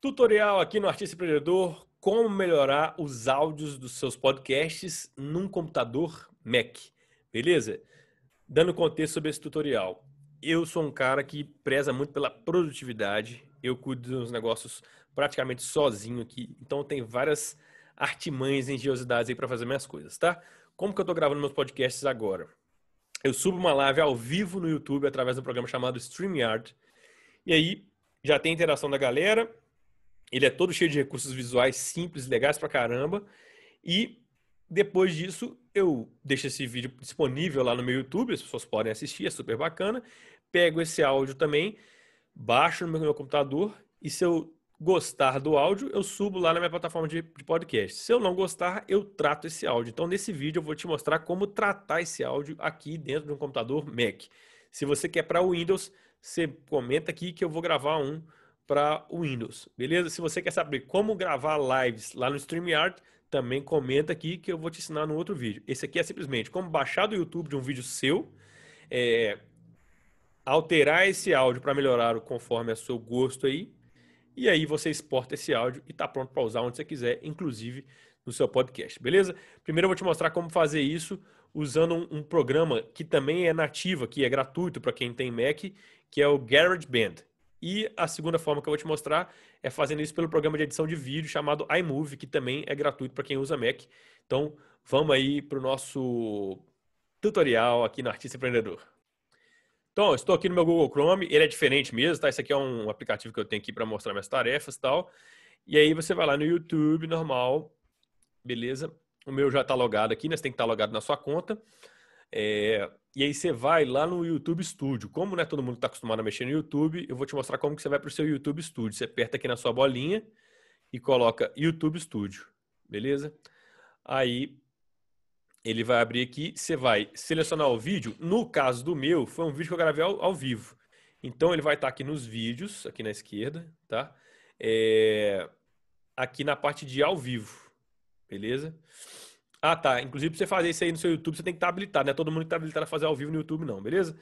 Tutorial aqui no Artista Empreendedor: como melhorar os áudios dos seus podcasts num computador Mac. Beleza? Dando contexto sobre esse tutorial. Eu sou um cara que preza muito pela produtividade. Eu cuido dos negócios praticamente sozinho aqui. Então tem várias artimanhas e engenhosidades aí para fazer minhas coisas, tá? Como que eu tô gravando meus podcasts agora? Eu subo uma live ao vivo no YouTube através de um programa chamado StreamYard. E aí já tem interação da galera ele é todo cheio de recursos visuais simples, legais pra caramba. E depois disso, eu deixo esse vídeo disponível lá no meu YouTube, as pessoas podem assistir, é super bacana. Pego esse áudio também, baixo no meu computador e se eu gostar do áudio, eu subo lá na minha plataforma de, podcast. Se eu não gostar, eu trato esse áudio. Então, nesse vídeo, eu vou te mostrar como tratar esse áudio aqui dentro de um computador Mac. Se você quer para Windows, você comenta aqui que eu vou gravar um para o Windows, beleza? Se você quer saber como gravar lives lá no StreamYard, também comenta aqui que eu vou te ensinar no outro vídeo. Esse aqui é simplesmente como baixar do YouTube de um vídeo seu, é, alterar esse áudio para melhorar o conforme a é seu gosto aí, e aí você exporta esse áudio e está pronto para usar onde você quiser, inclusive no seu podcast, beleza? Primeiro eu vou te mostrar como fazer isso usando um, um programa que também é nativo, que é gratuito para quem tem Mac, que é o GarageBand. E a segunda forma que eu vou te mostrar é fazendo isso pelo programa de edição de vídeo chamado iMovie, que também é gratuito para quem usa Mac. Então, vamos aí para o nosso tutorial aqui no Artista Empreendedor. Então, estou aqui no meu Google Chrome, ele é diferente mesmo, tá? Esse aqui é um aplicativo que eu tenho aqui para mostrar minhas tarefas e tal. E aí você vai lá no YouTube, normal, beleza? O meu já está logado aqui, né? Você tem que estar tá logado na sua conta. É... E aí você vai lá no YouTube Studio. Como né? todo mundo está acostumado a mexer no YouTube, eu vou te mostrar como que você vai para o seu YouTube Studio. Você aperta aqui na sua bolinha e coloca YouTube Studio, beleza? Aí ele vai abrir aqui, você vai selecionar o vídeo. No caso do meu, foi um vídeo que eu gravei ao, ao vivo. Então ele vai estar tá aqui nos vídeos, aqui na esquerda, tá? É... Aqui na parte de ao vivo, beleza? Ah, tá. Inclusive, pra você fazer isso aí no seu YouTube, você tem que estar tá habilitado, né? Todo mundo que está habilitado a fazer ao vivo no YouTube, não, beleza?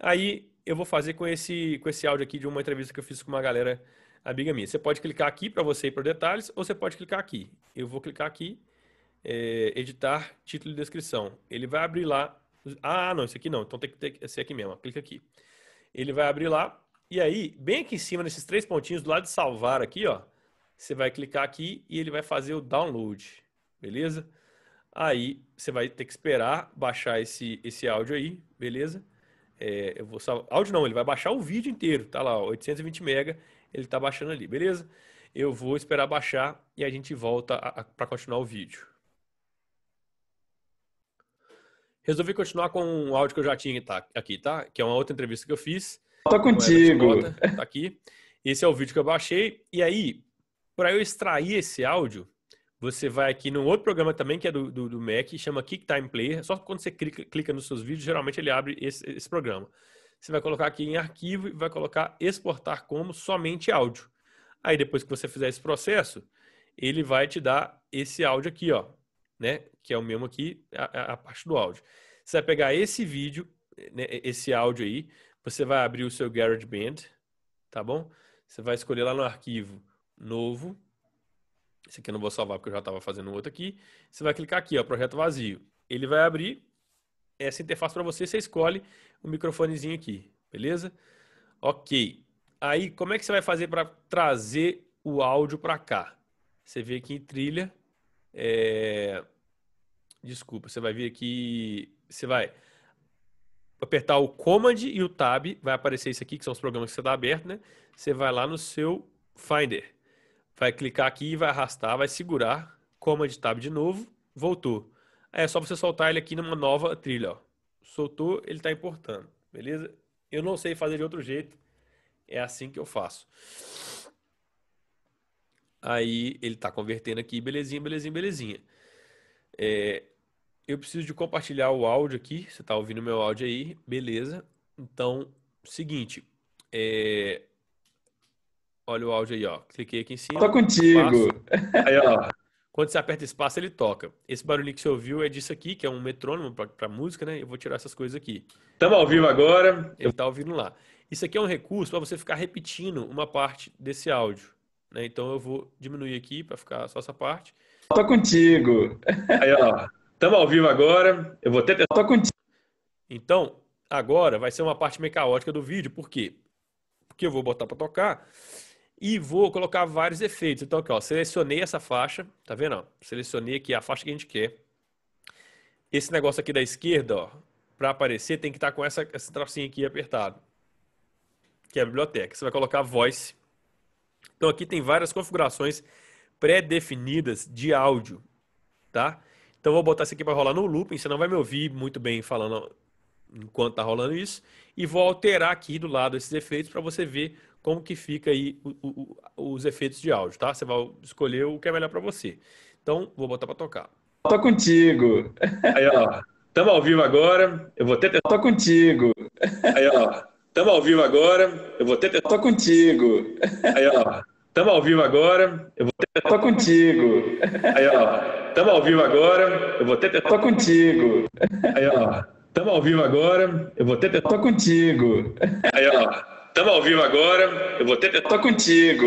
Aí eu vou fazer com esse, com esse áudio aqui de uma entrevista que eu fiz com uma galera amiga minha. Você pode clicar aqui para você ir para detalhes, ou você pode clicar aqui. Eu vou clicar aqui, é, editar título e descrição. Ele vai abrir lá. Ah, não, isso aqui não. Então tem que ter, ser aqui mesmo. Clica aqui. Ele vai abrir lá. E aí, bem aqui em cima, nesses três pontinhos do lado de salvar aqui, ó. Você vai clicar aqui e ele vai fazer o download. Beleza? Aí você vai ter que esperar baixar esse, esse áudio aí, beleza? É, eu vou salvar. Áudio não, ele vai baixar o vídeo inteiro, tá lá, 820 mega, ele tá baixando ali, beleza? Eu vou esperar baixar e a gente volta para continuar o vídeo. Resolvi continuar com um áudio que eu já tinha tá? aqui, tá? Que é uma outra entrevista que eu fiz. Tá contigo. tá aqui. Esse é o vídeo que eu baixei. E aí, para eu extrair esse áudio, você vai aqui num outro programa também, que é do, do, do Mac, chama Kick Time Player. Só quando você clica, clica nos seus vídeos, geralmente ele abre esse, esse programa. Você vai colocar aqui em arquivo e vai colocar exportar como somente áudio. Aí depois que você fizer esse processo, ele vai te dar esse áudio aqui, ó, né? Que é o mesmo aqui, a, a parte do áudio. Você vai pegar esse vídeo, né, esse áudio aí, você vai abrir o seu GarageBand, tá bom? Você vai escolher lá no arquivo novo, esse aqui eu não vou salvar porque eu já estava fazendo outro aqui. Você vai clicar aqui, ó, projeto vazio. Ele vai abrir essa interface para você, você escolhe o microfonezinho aqui, beleza? Ok. Aí, como é que você vai fazer para trazer o áudio para cá? Você vê aqui em trilha. É... Desculpa, você vai vir aqui. Você vai apertar o Command e o Tab, vai aparecer isso aqui, que são os programas que você está aberto, né? Você vai lá no seu Finder vai clicar aqui, vai arrastar, vai segurar, Command Tab de novo, voltou. Aí é só você soltar ele aqui numa nova trilha, ó. Soltou, ele está importando, beleza? Eu não sei fazer de outro jeito, é assim que eu faço. Aí ele está convertendo aqui, belezinha, belezinha, belezinha. É, eu preciso de compartilhar o áudio aqui, você está ouvindo meu áudio aí, beleza? Então, seguinte, é, Olha o áudio aí, ó. Cliquei aqui em cima. Tô contigo. Espaço. Aí, ó. Quando você aperta espaço, ele toca. Esse barulho que você ouviu é disso aqui, que é um metrônomo para música, né? Eu vou tirar essas coisas aqui. Estamos ao vivo agora. Ele tá ouvindo lá. Isso aqui é um recurso para você ficar repetindo uma parte desse áudio. Né? Então eu vou diminuir aqui para ficar só essa parte. Tô contigo. Aí, ó. Estamos ao vivo agora. Eu vou até tentar. Tô contigo. Então, agora vai ser uma parte meio caótica do vídeo. Por quê? Porque eu vou botar para tocar e vou colocar vários efeitos. Então, aqui, ó, selecionei essa faixa, tá vendo? Ó? Selecionei aqui a faixa que a gente quer. Esse negócio aqui da esquerda, ó, para aparecer, tem que estar tá com essa, essa tracinha aqui apertado, que é a biblioteca. Você vai colocar voice. Então, aqui tem várias configurações pré-definidas de áudio, tá? Então, vou botar isso aqui para rolar no looping. Você não vai me ouvir muito bem falando enquanto está rolando isso, e vou alterar aqui do lado esses efeitos para você ver como que fica aí o, o, os efeitos de áudio, tá? Você vai escolher o que é melhor para você. Então, vou botar para tocar. Tô contigo. Aí, ó. Tamo ao vivo agora. Eu vou tentar. Tô contigo. Aí, ó. Tamo ao vivo agora. Eu vou tentar. Tô contigo. Aí, ó. Tamo ao vivo agora. Eu vou tentar. Tô contigo. Aí, ó. Tamo ao vivo agora. Eu vou tentar. Tô contigo. Aí, ó. Estamos ao vivo agora. Eu vou até tentar. Tô contigo. Aí, ó. Estamos ao vivo agora. Eu vou até tentar. Tô contigo.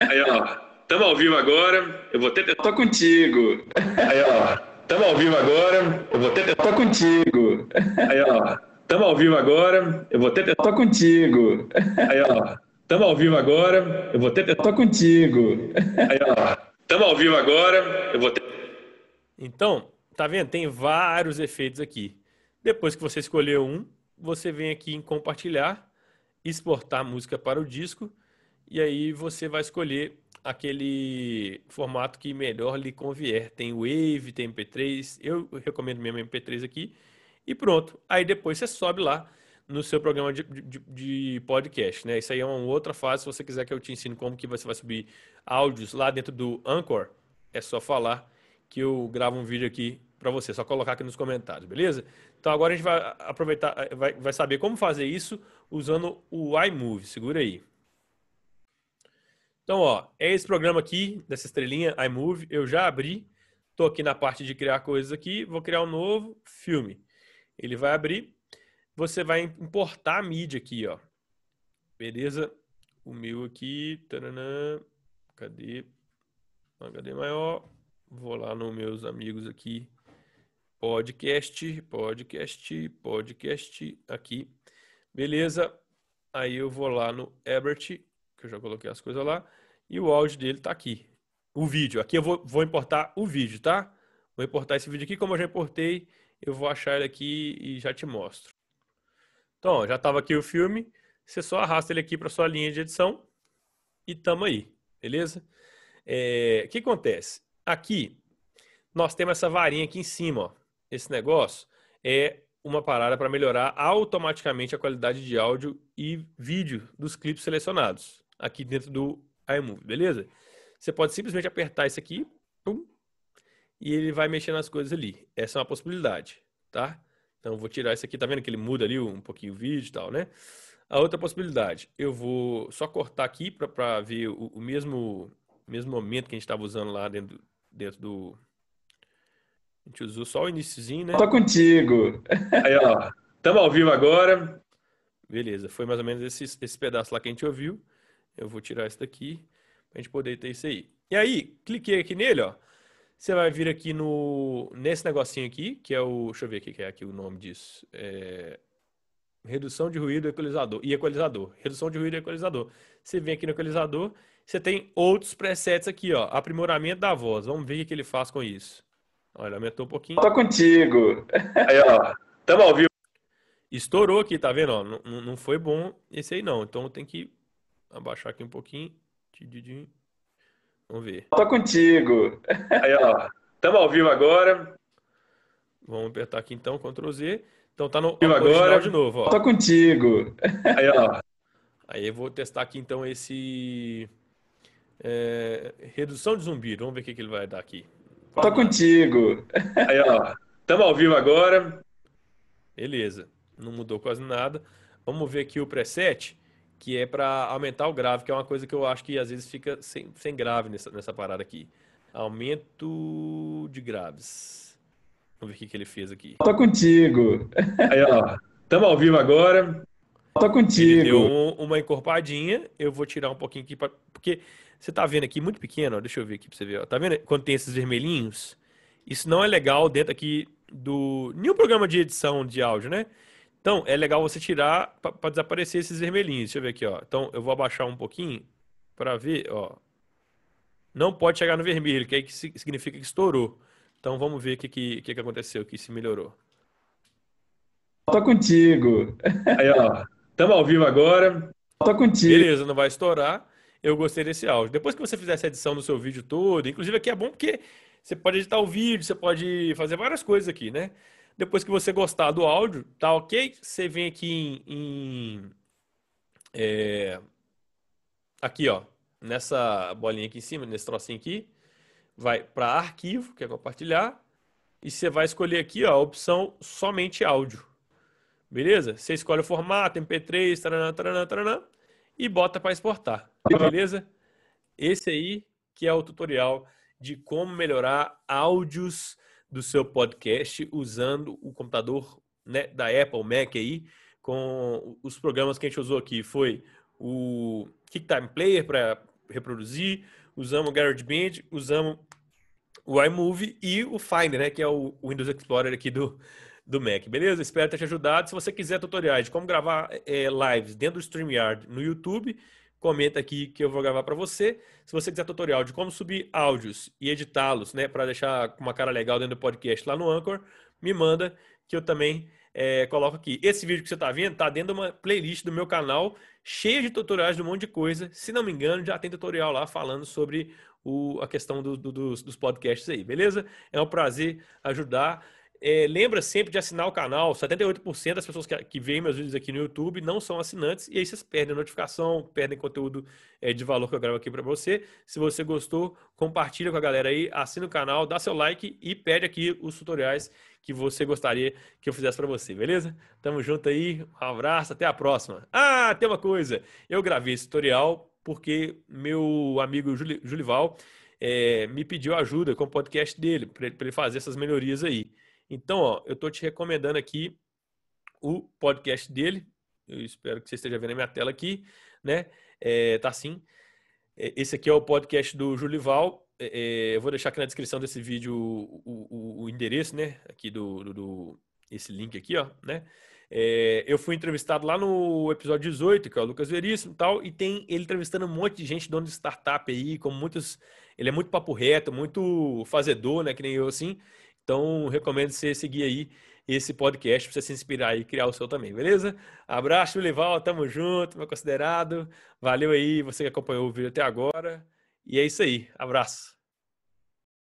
Aí, ó. Estamos ao vivo agora. Eu vou até tentar. Tô contigo. Aí, ó. Estamos ao vivo agora. Eu vou até tentar. Tô contigo. Aí, ó. Estamos ao vivo agora. Eu vou até tentar. Tô contigo. Aí, ó. Estamos ao vivo agora. Eu vou até tentar. Tô contigo. Aí, ó. Estamos ao vivo agora. Eu vou até. Então, tá vendo? Tem vários efeitos aqui. Depois que você escolher um, você vem aqui em compartilhar, exportar música para o disco e aí você vai escolher aquele formato que melhor lhe convier. Tem Wave, tem MP3, eu recomendo mesmo MP3 aqui e pronto. Aí depois você sobe lá no seu programa de, de, de, podcast, né? Isso aí é uma outra fase. Se você quiser que eu te ensine como que você vai subir áudios lá dentro do Anchor, é só falar que eu gravo um vídeo aqui para você. Só colocar aqui nos comentários, beleza? Então agora a gente vai aproveitar, eh, vai, vai saber como fazer isso usando o iMovie. Segura aí. Então, ó, é esse programa aqui, dessa estrelinha, iMovie. Eu já abri. Estou aqui na parte de criar coisas aqui. Vou criar um novo filme. Ele vai abrir. Você vai importar a mídia aqui, ó. Beleza? O meu aqui. Taranã. Cadê? Um HD maior. Vou lá nos meus amigos aqui podcast, podcast, podcast aqui. Beleza? Aí eu vou lá no Ebert, que eu já coloquei as coisas lá, e o áudio dele tá aqui. O vídeo. Aqui eu vou, vou importar o vídeo, tá? Vou importar esse vídeo aqui, como eu já importei, eu vou achar ele aqui e já te mostro. Então, ó, já tava aqui o filme, você só arrasta ele aqui para sua linha de edição e tamo aí, beleza? É, o que acontece? Aqui, nós temos essa varinha aqui em cima, ó esse negócio é uma parada para melhorar automaticamente a qualidade de áudio e vídeo dos clipes selecionados aqui dentro do iMovie, beleza? Você pode simplesmente apertar isso aqui pum, e ele vai mexendo nas coisas ali. Essa é uma possibilidade, tá? Então vou tirar isso aqui, tá vendo que ele muda ali um pouquinho o vídeo e tal, né? A outra possibilidade, eu vou só cortar aqui para ver o, o, mesmo, mesmo momento que a gente estava usando lá dentro, dentro do, a gente usou só o iníciozinho, né? Só contigo. Aí, ó. Tamo ao vivo agora. Beleza, foi mais ou menos esse, esse pedaço lá que a gente ouviu. Eu vou tirar esse daqui pra gente poder ter isso aí. E aí, cliquei aqui nele, ó. Você vai vir aqui no, nesse negocinho aqui, que é o. Deixa eu ver o que é aqui o nome disso. É, redução de ruído equalizador, e equalizador. Redução de ruído e equalizador. Você vem aqui no equalizador, você tem outros presets aqui, ó. Aprimoramento da voz. Vamos ver o que ele faz com isso. Olha, aumentou um pouquinho. Tô contigo. Aí, ó. Tamo ao vivo. Estourou aqui, tá vendo? Ó, não, não foi bom esse aí, não. Então tem que abaixar aqui um pouquinho. Vamos ver. Tô contigo. Aí, ó. Tamo ao vivo agora. Vamos apertar aqui então, Ctrl Z. Então tá no vivo agora de novo, ó. Tô contigo. Aí, ó. Aí eu vou testar aqui então esse. É, redução de zumbi. Vamos ver o que, que ele vai dar aqui. Tô contigo. Aí, ó. Estamos ao vivo agora. Beleza. Não mudou quase nada. Vamos ver aqui o preset, que é para aumentar o grave, que é uma coisa que eu acho que às vezes fica sem, sem grave nessa, nessa parada aqui. Aumento de graves. Vamos ver o que, que ele fez aqui. Tô contigo. Aí, ó. Estamos ao vivo agora. Tá contigo. Deu uma encorpadinha, eu vou tirar um pouquinho aqui, pra... porque você tá vendo aqui, muito pequeno, ó, deixa eu ver aqui pra você ver. Ó. Tá vendo quando tem esses vermelhinhos? Isso não é legal dentro aqui do... Nenhum programa de edição de áudio, né? Então, é legal você tirar para desaparecer esses vermelhinhos. Deixa eu ver aqui, ó. Então, eu vou abaixar um pouquinho para ver, ó. Não pode chegar no vermelho, que é aí que significa que estourou. Então, vamos ver o que, que, que aconteceu, que se melhorou. Tô tá contigo. Aí, ó. Estamos ao vivo agora. Tô contigo. Beleza, não vai estourar. Eu gostei desse áudio. Depois que você fizer essa edição do seu vídeo todo, inclusive aqui é bom porque você pode editar o vídeo, você pode fazer várias coisas aqui, né? Depois que você gostar do áudio, tá ok? Você vem aqui em. em é, aqui, ó. Nessa bolinha aqui em cima, nesse trocinho aqui. Vai para arquivo, que é compartilhar. E você vai escolher aqui ó, a opção somente áudio. Beleza? Você escolhe o formato, MP3, taranã, taranã, taranã, e bota para exportar. Tá. Beleza? Esse aí que é o tutorial de como melhorar áudios do seu podcast usando o computador né, da Apple Mac aí, com os programas que a gente usou aqui. Foi o QuickTime Player para reproduzir, usamos o GarageBand, usamos o iMovie e o Finder, né, que é o Windows Explorer aqui do, do Mac, beleza? Espero ter te ajudado. Se você quiser tutoriais de como gravar é, é lives dentro do StreamYard no YouTube, comenta aqui que eu vou gravar para você. Se você quiser tutorial de como subir áudios e editá-los, né, para deixar com uma cara legal dentro do podcast lá no Anchor, me manda que eu também é, coloco aqui. Esse vídeo que você está vendo está dentro de uma playlist do meu canal, cheia de tutoriais de um monte de coisa. Se não me engano, já tem tutorial lá falando sobre o, a questão do, do, dos, dos podcasts aí, beleza? É um prazer ajudar é, lembra sempre de assinar o canal. 78% das pessoas que, que veem meus vídeos aqui no YouTube não são assinantes e aí vocês perdem a notificação, perdem conteúdo é, de valor que eu gravo aqui para você. Se você gostou, compartilha com a galera aí, assina o canal, dá seu like e pede aqui os tutoriais que você gostaria que eu fizesse para você, beleza? Tamo junto aí, um abraço, até a próxima. Ah, tem uma coisa, eu gravei esse tutorial porque meu amigo Juli, Julival é, me pediu ajuda com o podcast dele para ele fazer essas melhorias aí. Então, ó, eu estou te recomendando aqui o podcast dele. Eu espero que você esteja vendo a minha tela aqui, né? É, tá sim. É, esse aqui é o podcast do Julival. É, é, eu vou deixar aqui na descrição desse vídeo o, o, o endereço, né? Aqui do, do, do, esse link aqui, ó, né? É, eu fui entrevistado lá no episódio 18, que é o Lucas Veríssimo e tal, e tem ele entrevistando um monte de gente, dono de startup aí, com muitos. Ele é muito papo reto, muito fazedor, né? Que nem eu assim. Então, recomendo você seguir aí esse podcast para você se inspirar e criar o seu também, beleza? Abraço, Lival, tamo junto, meu considerado. Valeu aí, você que acompanhou o vídeo até agora. E é isso aí, abraço.